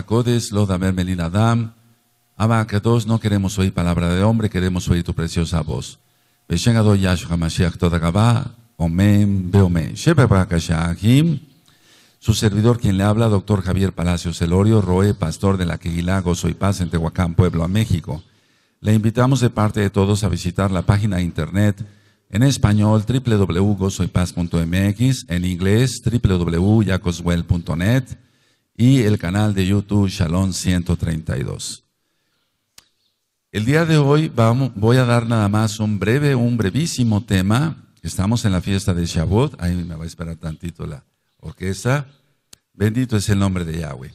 Acodes, Loda Adam. que todos no queremos oír palabra de hombre, queremos oír tu preciosa voz. Su servidor, quien le habla, doctor Javier Palacios Elorio, Roe, pastor de la Queguilá, Gozo y Paz en Tehuacán, Pueblo, a México. Le invitamos de parte de todos a visitar la página de internet en español www.gozoypaz.mx, en inglés www.yacoswell.net y el canal de YouTube Shalom 132. El día de hoy vamos, voy a dar nada más un breve, un brevísimo tema. Estamos en la fiesta de Shavuot. Ahí me va a esperar tantito la orquesta. Bendito es el nombre de Yahweh.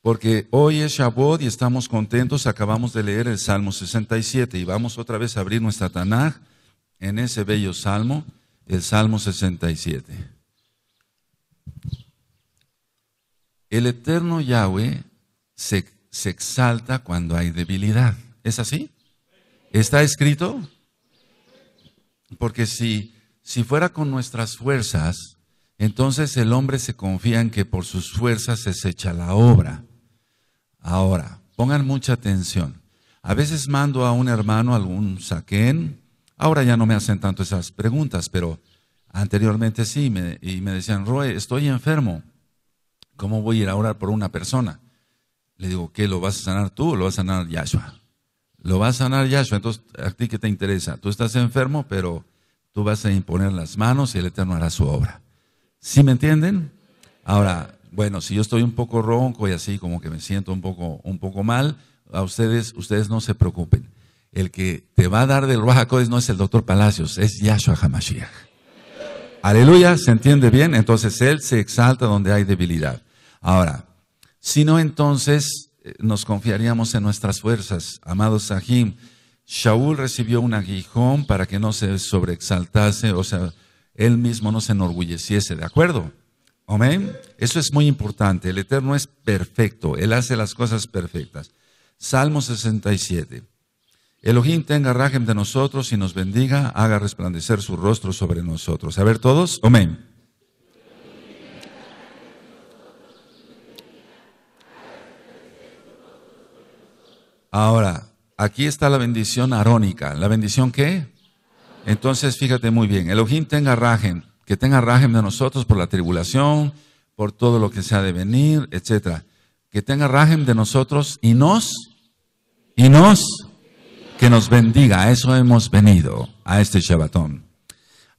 Porque hoy es Shavuot y estamos contentos. Acabamos de leer el Salmo 67 y vamos otra vez a abrir nuestra Tanaj en ese bello Salmo, el Salmo 67. el eterno Yahweh se, exalta cuando hay debilidad. ¿Es así? ¿Está escrito? Porque si, si fuera con nuestras fuerzas, entonces el hombre se confía en que por sus fuerzas se echa la obra. Ahora, pongan mucha atención. A veces mando a un hermano algún saquén. Ahora ya no me hacen tanto esas preguntas, pero anteriormente sí, y me decían, Roe, estoy enfermo. ¿Cómo voy a ir a orar por una persona? Le digo, ¿qué? ¿Lo vas a sanar tú o lo vas a sanar Yahshua? Lo vas a sanar Yahshua, entonces a ti qué te interesa. Tú estás enfermo, pero tú vas a imponer las manos y el Eterno hará su obra. ¿Sí me entienden? Ahora, bueno, si yo estoy un poco ronco y así como que me siento un poco, un poco mal, a ustedes, ustedes no se preocupen. El que te va a dar del Ruajacodes no es el doctor Palacios, es Yahshua Hamashiach. Aleluya, ¿se entiende bien? Entonces Él se exalta donde hay debilidad. Ahora, si no, entonces eh, nos confiaríamos en nuestras fuerzas. Amado Sahim, Shaul recibió un aguijón para que no se sobreexaltase, o sea, él mismo no se enorgulleciese, ¿de acuerdo? Amén. Eso es muy importante. El Eterno es perfecto, Él hace las cosas perfectas. Salmo 67. Elohim tenga rajem de nosotros y nos bendiga, haga resplandecer su rostro sobre nosotros. A ver todos, amén. Ahora, aquí está la bendición arónica. ¿La bendición qué? Entonces, fíjate muy bien. Elohim tenga rajen, que tenga rajen de nosotros por la tribulación, por todo lo que se ha de venir, etc. Que tenga rajem de nosotros y nos, y nos, que nos bendiga. A eso hemos venido, a este Shabbatón.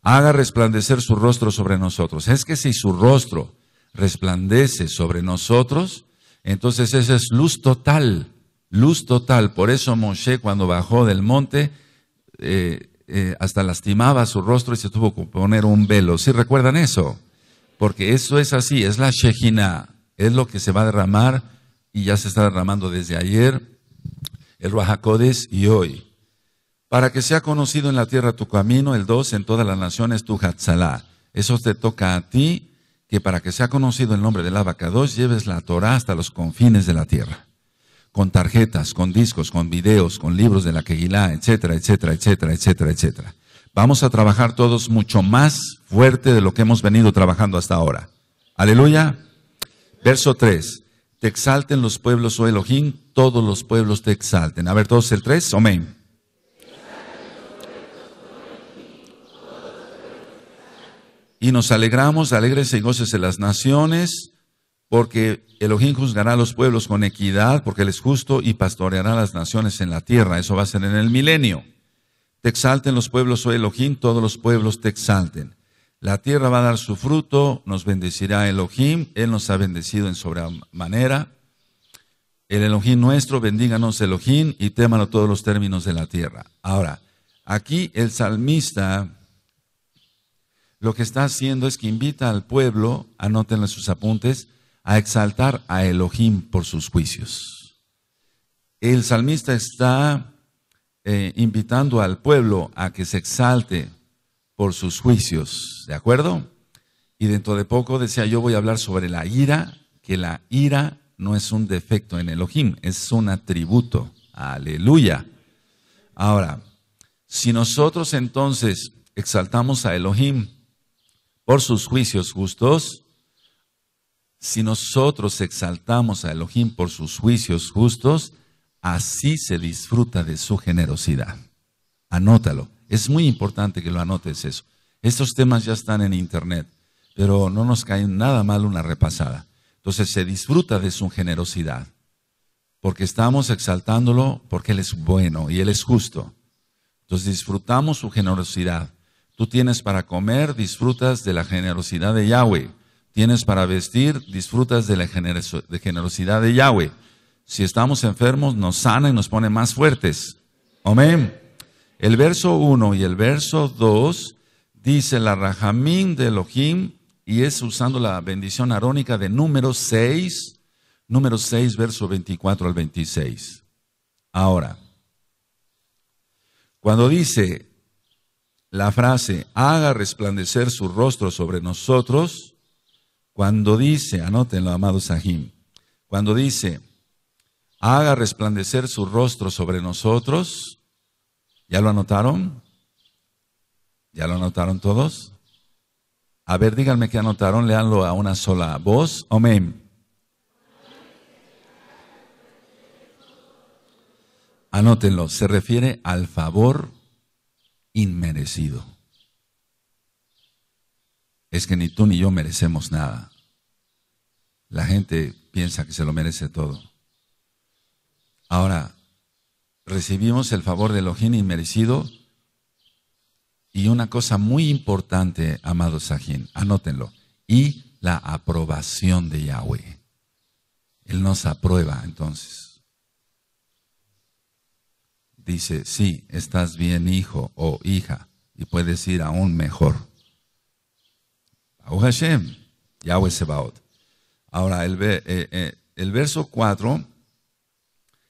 Haga resplandecer su rostro sobre nosotros. Es que si su rostro resplandece sobre nosotros, entonces esa es luz total luz total. Por eso Moshe cuando bajó del monte eh, eh, hasta lastimaba su rostro y se tuvo que poner un velo. ¿Sí recuerdan eso? Porque eso es así, es la Shejina, es lo que se va a derramar y ya se está derramando desde ayer, el Ruajacodes y hoy. Para que sea conocido en la tierra tu camino, el dos en todas las naciones tu Hatzalah, Eso te toca a ti, que para que sea conocido el nombre del dos lleves la Torah hasta los confines de la tierra con tarjetas, con discos, con videos, con libros de la Queguilá, etcétera, etcétera, etcétera, etcétera, etcétera. Vamos a trabajar todos mucho más fuerte de lo que hemos venido trabajando hasta ahora. Aleluya. Verso 3. Te exalten los pueblos, o oh Elohim, todos los pueblos te exalten. A ver, todos el 3. Amén. Y nos alegramos, alegres y goces de las naciones, porque Elohim juzgará a los pueblos con equidad, porque Él es justo y pastoreará las naciones en la tierra. Eso va a ser en el milenio. Te exalten los pueblos, oh Elohim, todos los pueblos te exalten. La tierra va a dar su fruto, nos bendecirá Elohim, Él nos ha bendecido en sobremanera. El Elohim nuestro, bendíganos Elohim y a todos los términos de la tierra. Ahora, aquí el salmista lo que está haciendo es que invita al pueblo, anótenle sus apuntes, a exaltar a Elohim por sus juicios. El salmista está eh, invitando al pueblo a que se exalte por sus juicios, ¿de acuerdo? Y dentro de poco decía yo voy a hablar sobre la ira, que la ira no es un defecto en Elohim, es un atributo. Aleluya. Ahora, si nosotros entonces exaltamos a Elohim por sus juicios justos, si nosotros exaltamos a Elohim por sus juicios justos, así se disfruta de su generosidad. Anótalo. Es muy importante que lo anotes eso. Estos temas ya están en internet, pero no nos cae nada mal una repasada. Entonces se disfruta de su generosidad, porque estamos exaltándolo porque Él es bueno y Él es justo. Entonces disfrutamos su generosidad. Tú tienes para comer, disfrutas de la generosidad de Yahweh tienes para vestir, disfrutas de la generosidad de Yahweh. Si estamos enfermos, nos sana y nos pone más fuertes. Amén. El verso 1 y el verso 2 dice la rajamín de Elohim y es usando la bendición arónica de número 6, número 6, verso 24 al 26. Ahora, cuando dice la frase, haga resplandecer su rostro sobre nosotros, cuando dice, anótenlo, amado Sahim, cuando dice, haga resplandecer su rostro sobre nosotros, ¿ya lo anotaron? ¿Ya lo anotaron todos? A ver, díganme qué anotaron, leanlo a una sola voz. Amén. Anótenlo, se refiere al favor inmerecido es que ni tú ni yo merecemos nada. La gente piensa que se lo merece todo. Ahora, recibimos el favor de Elohim merecido y una cosa muy importante, amados Sajín, anótenlo, y la aprobación de Yahweh. Él nos aprueba entonces. Dice, sí, estás bien hijo o hija y puedes ir aún mejor. Ahora, el, eh, eh, el verso 4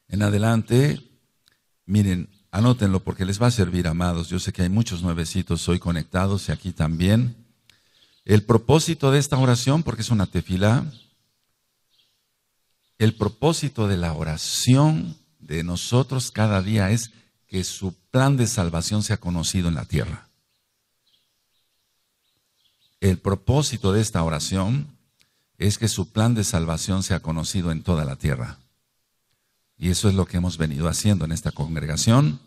en adelante, miren, anótenlo porque les va a servir, amados. Yo sé que hay muchos nuevecitos hoy conectados y aquí también. El propósito de esta oración, porque es una tefila, el propósito de la oración de nosotros cada día es que su plan de salvación sea conocido en la tierra. El propósito de esta oración es que su plan de salvación sea conocido en toda la tierra. Y eso es lo que hemos venido haciendo en esta congregación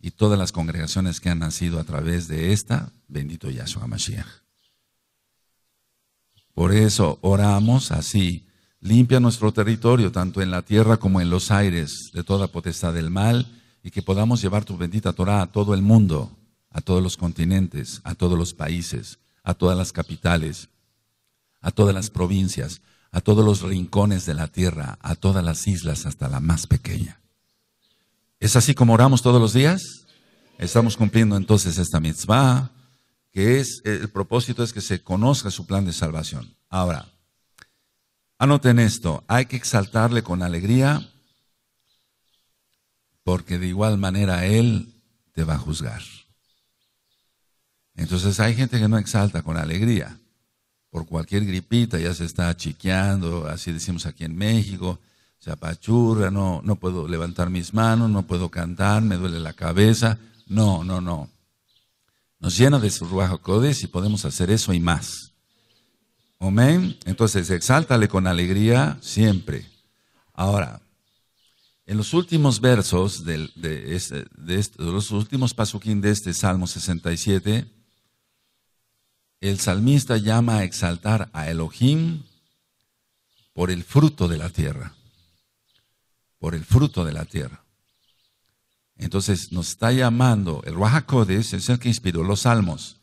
y todas las congregaciones que han nacido a través de esta, bendito Yahshua Mashiach. Por eso oramos así, limpia nuestro territorio, tanto en la tierra como en los aires, de toda potestad del mal, y que podamos llevar tu bendita Torah a todo el mundo, a todos los continentes, a todos los países, a todas las capitales, a todas las provincias, a todos los rincones de la tierra, a todas las islas, hasta la más pequeña. ¿Es así como oramos todos los días? Estamos cumpliendo entonces esta mitzvah, que es, el propósito es que se conozca su plan de salvación. Ahora, anoten esto, hay que exaltarle con alegría, porque de igual manera Él te va a juzgar. Entonces hay gente que no exalta con alegría. Por cualquier gripita ya se está chiqueando, así decimos aquí en México, se apachurra, no, no puedo levantar mis manos, no puedo cantar, me duele la cabeza. No, no, no. Nos llena de su ruajo y podemos hacer eso y más. Amén. Entonces, exáltale con alegría siempre. Ahora, en los últimos versos, de, este, de, de, este, los últimos pasuquín de este Salmo 67, el salmista llama a exaltar a Elohim por el fruto de la tierra, por el fruto de la tierra. Entonces nos está llamando, el Rahakodes es el que inspiró los salmos,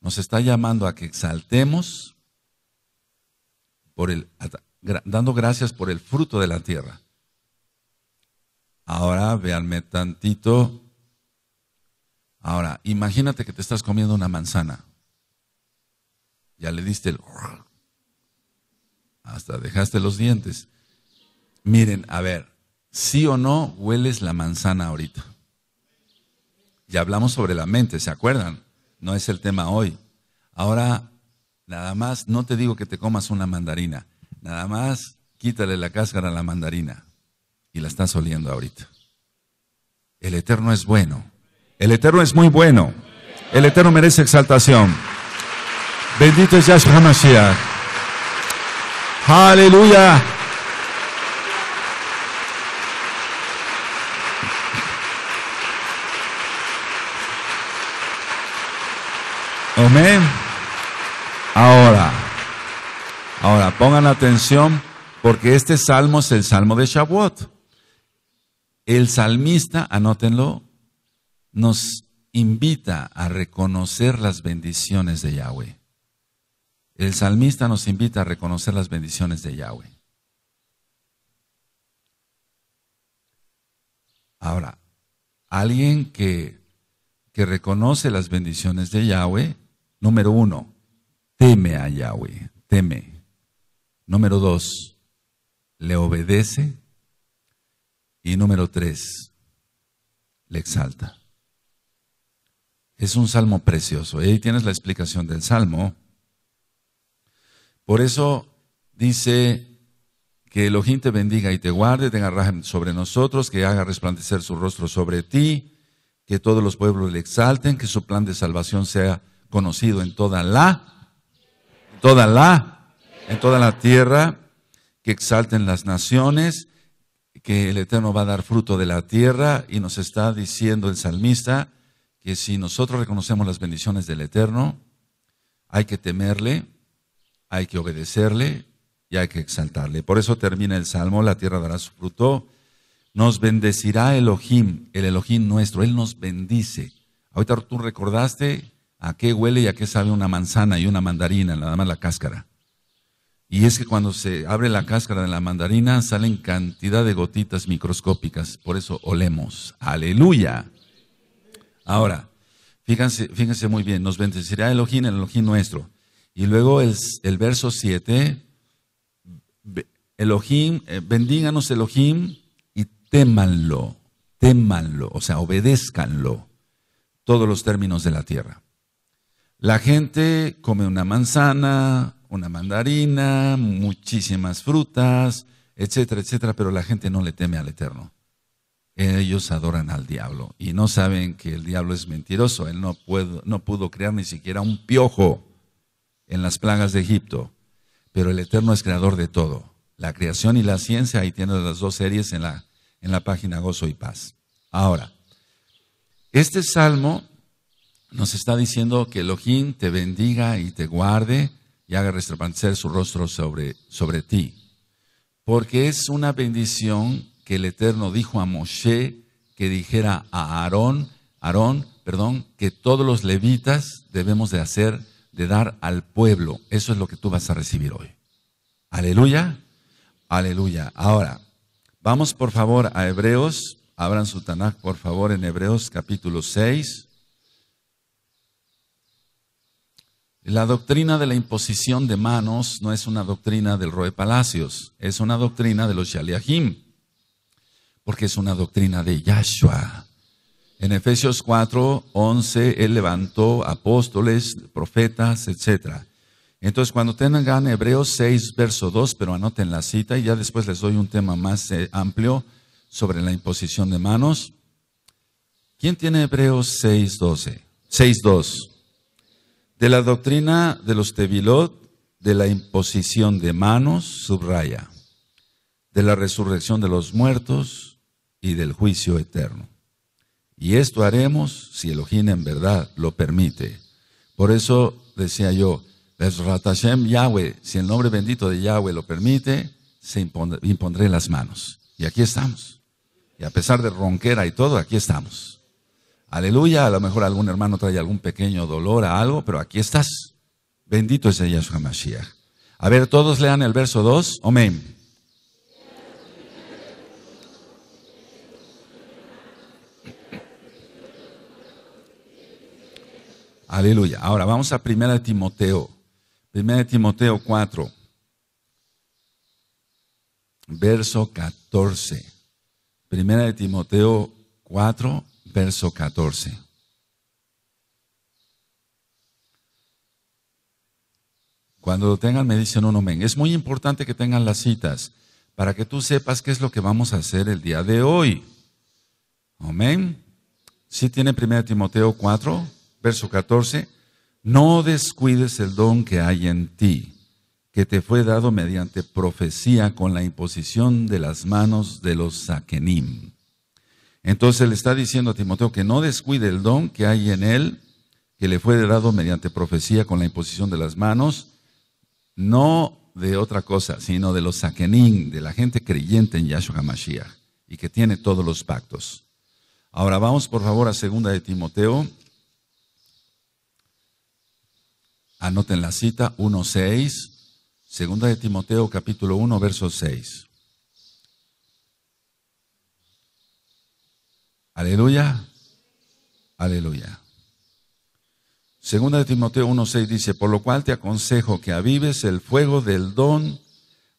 nos está llamando a que exaltemos, por el, dando gracias por el fruto de la tierra. Ahora véanme tantito. Ahora, imagínate que te estás comiendo una manzana. Ya le diste el... Hasta dejaste los dientes. Miren, a ver, sí o no hueles la manzana ahorita. Ya hablamos sobre la mente, ¿se acuerdan? No es el tema hoy. Ahora, nada más, no te digo que te comas una mandarina. Nada más, quítale la cáscara a la mandarina. Y la estás oliendo ahorita. El Eterno es bueno. El Eterno es muy bueno. El Eterno merece exaltación. Bendito es Yahshua Mashiach. Aleluya. Amén. Ahora, ahora pongan atención porque este salmo es el salmo de Shavuot. El salmista, anótenlo, nos invita a reconocer las bendiciones de Yahweh. El salmista nos invita a reconocer las bendiciones de Yahweh. Ahora, alguien que, que reconoce las bendiciones de Yahweh, número uno, teme a Yahweh, teme. Número dos, le obedece. Y número tres, le exalta. Es un salmo precioso. Ahí tienes la explicación del salmo. Por eso dice que Elohim te bendiga y te guarde, tenga rajem sobre nosotros, que haga resplandecer su rostro sobre ti, que todos los pueblos le exalten, que su plan de salvación sea conocido en toda la, en toda la, en toda la tierra, que exalten las naciones, que el Eterno va a dar fruto de la tierra y nos está diciendo el salmista que si nosotros reconocemos las bendiciones del Eterno, hay que temerle, hay que obedecerle y hay que exaltarle. Por eso termina el Salmo, la tierra dará su fruto. Nos bendecirá Elohim, el Elohim nuestro, Él nos bendice. Ahorita tú recordaste a qué huele y a qué sabe una manzana y una mandarina, nada más la cáscara. Y es que cuando se abre la cáscara de la mandarina salen cantidad de gotitas microscópicas, por eso olemos. Aleluya. Ahora, fíjense, fíjense muy bien, nos bendecirá Elohim, el Elohim nuestro. Y luego el, verso 7, Elohim, eh, bendíganos Elohim y témanlo, témanlo, o sea, obedézcanlo, todos los términos de la tierra. La gente come una manzana, una mandarina, muchísimas frutas, etcétera, etcétera, pero la gente no le teme al Eterno. Ellos adoran al diablo y no saben que el diablo es mentiroso. Él no, no pudo crear ni siquiera un piojo en las plagas de Egipto, pero el Eterno es creador de todo. La creación y la ciencia, ahí tienes las dos series en la, página Gozo y Paz. Ahora, este salmo nos está diciendo que Elohim te bendiga y te guarde y haga resplandecer su rostro sobre, sobre ti. Porque es una bendición que el Eterno dijo a Moshe que dijera a Aarón, Aarón, perdón, que todos los levitas debemos de hacer de dar al pueblo. Eso es lo que tú vas a recibir hoy. Aleluya, aleluya. Ahora, vamos por favor a Hebreos. Abran su por favor, en Hebreos capítulo 6. La doctrina de la imposición de manos no es una doctrina del Roe Palacios, es una doctrina de los Shaliahim, porque es una doctrina de Yahshua. En Efesios 4, 11, Él levantó apóstoles, profetas, etc. Entonces, cuando tengan Hebreos 6, verso 2, pero anoten la cita y ya después les doy un tema más eh, amplio sobre la imposición de manos. ¿Quién tiene Hebreos 6, 12? 6, 2. De la doctrina de los tevilot, de la imposición de manos, subraya, de la resurrección de los muertos y del juicio eterno. Y esto haremos si Elohim en verdad lo permite. Por eso decía yo, Hashem Yahweh, si el nombre bendito de Yahweh lo permite, se impondré, las manos. Y aquí estamos. Y a pesar de ronquera y todo, aquí estamos. Aleluya, a lo mejor algún hermano trae algún pequeño dolor a algo, pero aquí estás. Bendito es el Yahshua Mashiach. A ver, todos lean el verso 2. Amén. Aleluya. Ahora vamos a 1 Timoteo. 1 Timoteo 4, verso 14. 1 Timoteo 4, verso 14. Cuando lo tengan, me dicen un amén. Es muy importante que tengan las citas para que tú sepas qué es lo que vamos a hacer el día de hoy. Amén. ¿Sí tiene 1 Timoteo 4? verso 14, no descuides el don que hay en ti, que te fue dado mediante profecía con la imposición de las manos de los saquenim. Entonces le está diciendo a Timoteo que no descuide el don que hay en él, que le fue dado mediante profecía con la imposición de las manos, no de otra cosa, sino de los saquenim, de la gente creyente en Yahshua HaMashiach y que tiene todos los pactos. Ahora vamos por favor a segunda de Timoteo Anoten la cita 1.6, 2 de Timoteo capítulo 1, verso 6. Aleluya, aleluya. Segunda de Timoteo 1.6 dice, por lo cual te aconsejo que avives el fuego del don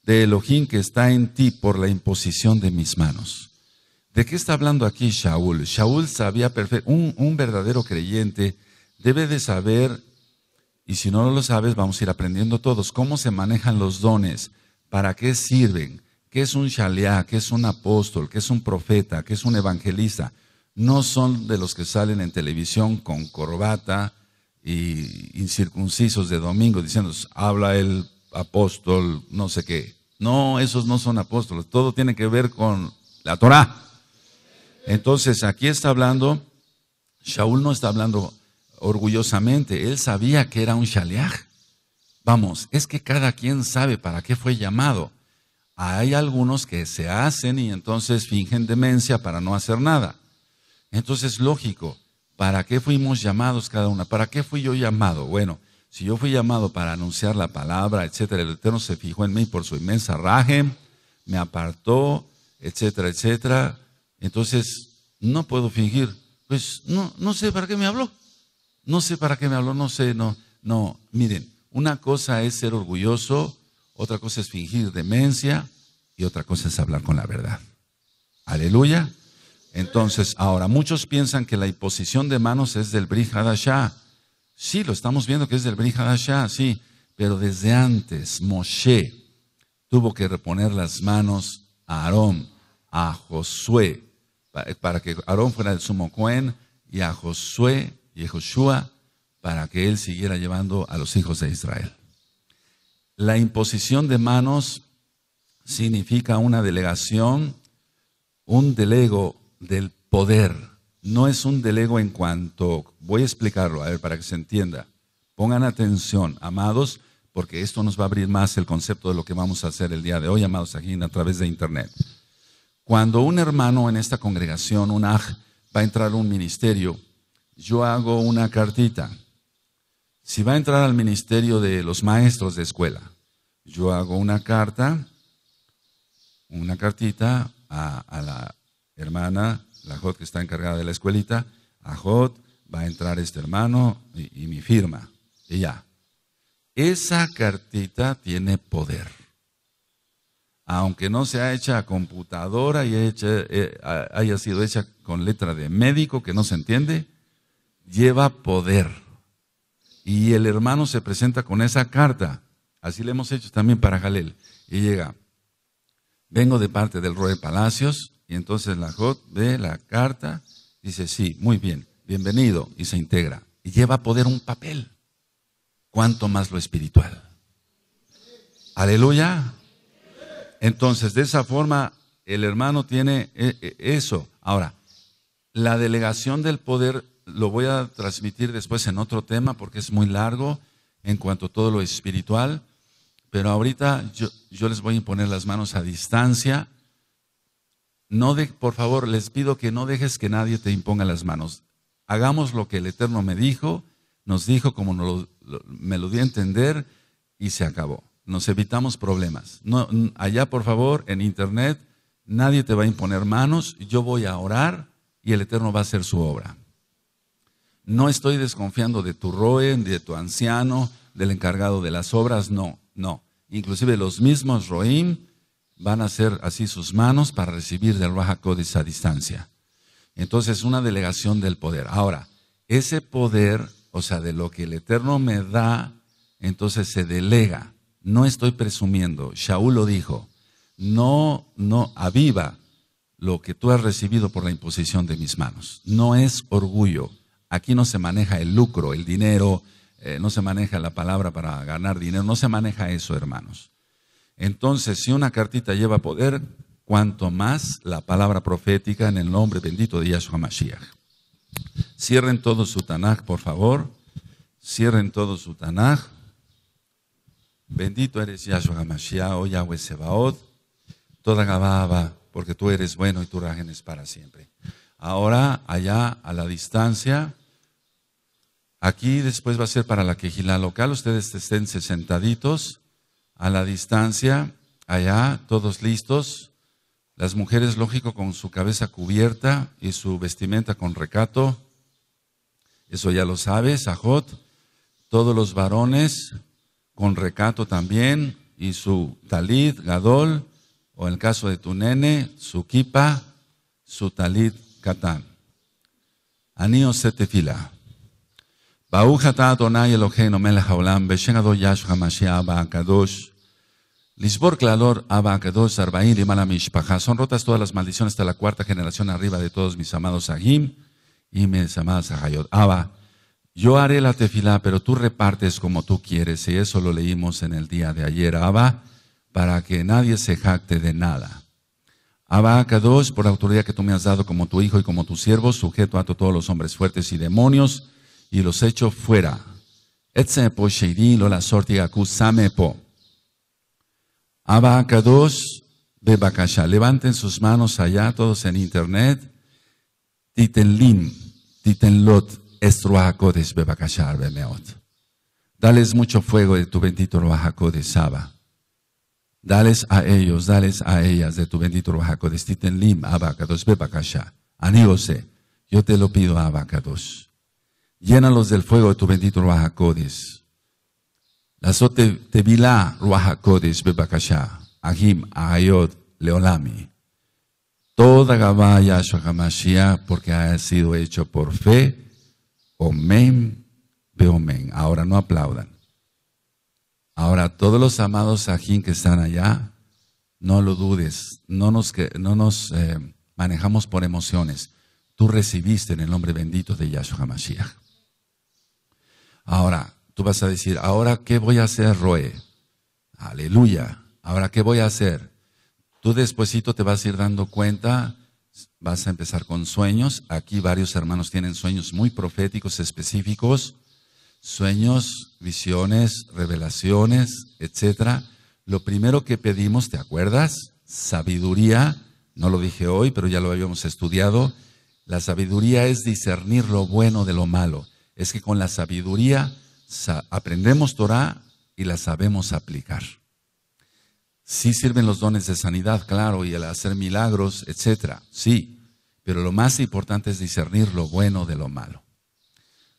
de Elohim que está en ti por la imposición de mis manos. ¿De qué está hablando aquí Shaul? Shaul sabía perfecto, un, un verdadero creyente debe de saber y si no lo sabes, vamos a ir aprendiendo todos cómo se manejan los dones, para qué sirven, qué es un shaliá, qué es un apóstol, qué es un profeta, qué es un evangelista. No son de los que salen en televisión con corbata y incircuncisos de domingo diciendo, habla el apóstol, no sé qué. No, esos no son apóstoles. Todo tiene que ver con la Torah. Entonces, aquí está hablando, Shaul no está hablando orgullosamente. Él sabía que era un shaliach. Vamos, es que cada quien sabe para qué fue llamado. Hay algunos que se hacen y entonces fingen demencia para no hacer nada. Entonces, lógico, ¿para qué fuimos llamados cada una? ¿Para qué fui yo llamado? Bueno, si yo fui llamado para anunciar la palabra, etcétera, el Eterno se fijó en mí por su inmensa raje, me apartó, etcétera, etcétera. Entonces, no puedo fingir. Pues no, no sé para qué me habló no sé para qué me habló, no sé, no, no. Miren, una cosa es ser orgulloso, otra cosa es fingir demencia y otra cosa es hablar con la verdad. Aleluya. Entonces, ahora, muchos piensan que la imposición de manos es del Bri Sí, lo estamos viendo que es del Bri sí. Pero desde antes, Moshe tuvo que reponer las manos a Aarón, a Josué, para que Aarón fuera el sumo Cohen y a Josué y Joshua para que él siguiera llevando a los hijos de Israel. La imposición de manos significa una delegación, un delego del poder. No es un delego en cuanto, voy a explicarlo, a ver, para que se entienda. Pongan atención, amados, porque esto nos va a abrir más el concepto de lo que vamos a hacer el día de hoy, amados, aquí a través de Internet. Cuando un hermano en esta congregación, un aj, va a entrar a un ministerio, yo hago una cartita. Si va a entrar al ministerio de los maestros de escuela, yo hago una carta, una cartita a, la hermana, la Jot que está encargada de la escuelita, a Jot, va a entrar este hermano y, mi firma, y ya. Esa cartita tiene poder. Aunque no sea hecha a computadora y eh, haya sido hecha con letra de médico que no se entiende, lleva poder. Y el hermano se presenta con esa carta. Así le hemos hecho también para Jalel. Y llega, vengo de parte del rey Palacios. Y entonces la Jot ve la carta, dice, sí, muy bien, bienvenido. Y se integra. Y lleva poder un papel. Cuanto más lo espiritual. Aleluya. Entonces, de esa forma, el hermano tiene eh, eh, eso. Ahora, la delegación del poder lo voy a transmitir después en otro tema porque es muy largo en cuanto a todo lo espiritual, pero ahorita yo, les voy a imponer las manos a distancia. No por favor, les pido que no dejes que nadie te imponga las manos. Hagamos lo que el Eterno me dijo, nos dijo como me lo dio a entender y se acabó. Nos evitamos problemas. No, allá, por favor, en internet, nadie te va a imponer manos. Yo voy a orar y el Eterno va a hacer su obra. No estoy desconfiando de tu roe, de tu anciano, del encargado de las obras, no, no. Inclusive los mismos roim van a hacer así sus manos para recibir del Raja a distancia. Entonces, una delegación del poder. Ahora, ese poder, o sea, de lo que el Eterno me da, entonces se delega. No estoy presumiendo. Shaul lo dijo. No, no, aviva lo que tú has recibido por la imposición de mis manos. No es orgullo. Aquí no se maneja el lucro, el dinero, eh, no se maneja la palabra para ganar dinero, no se maneja eso, hermanos. Entonces, si una cartita lleva poder, cuanto más la palabra profética en el nombre bendito de Yahshua Mashiach. Cierren todo su Tanaj, por favor. Cierren todo su Tanaj. Bendito eres Yahshua Mashiach, O oh Yahweh Sebaot, toda Gababa, porque tú eres bueno y tu rajen es para siempre. Ahora, allá a la distancia, Aquí después va a ser para la quejila local. Ustedes estén sentaditos a la distancia, allá, todos listos. Las mujeres, lógico, con su cabeza cubierta y su vestimenta con recato. Eso ya lo sabes, Ajot. Todos los varones con recato también y su talid, gadol, o en el caso de tu nene, su kipa, su talid, katán. Aníos fila Lisbor Son rotas todas las maldiciones hasta la cuarta generación arriba de todos mis amados Ahim y mis amadas Ahayot. Abba, yo haré la tefilá, pero tú repartes como tú quieres. Y eso lo leímos en el día de ayer, Abba, para que nadie se jacte de nada. Abba Kadosh, por la autoridad que tú me has dado como tu hijo y como tu siervo, sujeto a todos los hombres fuertes y demonios, y los echo fuera. Etsepo sheidi o la sorti acusamepo. Abacados de Bakasha. Levanten sus manos allá, todos en internet. Titenlim, titenlot, estruacodes Bakasha bemeot. Dales mucho fuego de tu bendito roajaco de Saba. Dales a ellos, dales a ellas de tu bendito roajaco Titenlim, abacados Bebakasha. Aníose. Yo te lo pido, abacados. Llénalos del fuego de tu bendito Ruajacodes. Lazot Tevilá Ruajacodes Bebakasha, ajim Ayod Leolami. Toda Gabá Yahshua Hamashiach, porque ha sido hecho por fe. Omen, Beomen. Ahora no aplaudan. Ahora, todos los amados ajim que están allá, no lo dudes, no nos, no nos eh, manejamos por emociones. Tú recibiste en el nombre bendito de Yahshua Hamashiach. Ahora, tú vas a decir, ahora qué voy a hacer, Roe. Aleluya. Ahora qué voy a hacer. Tú despuesito te vas a ir dando cuenta, vas a empezar con sueños. Aquí varios hermanos tienen sueños muy proféticos, específicos. Sueños, visiones, revelaciones, etcétera. Lo primero que pedimos, ¿te acuerdas? Sabiduría. No lo dije hoy, pero ya lo habíamos estudiado. La sabiduría es discernir lo bueno de lo malo es que con la sabiduría aprendemos Torah y la sabemos aplicar. Sí sirven los dones de sanidad, claro, y el hacer milagros, etcétera, sí, pero lo más importante es discernir lo bueno de lo malo.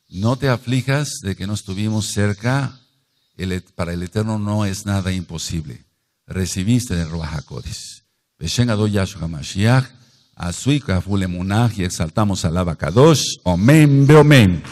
No te aflijas de que no estuvimos cerca, para el Eterno no es nada imposible. Recibiste de Ruach HaKodesh. Azuika, y exaltamos al Abacadosh. Amén, ve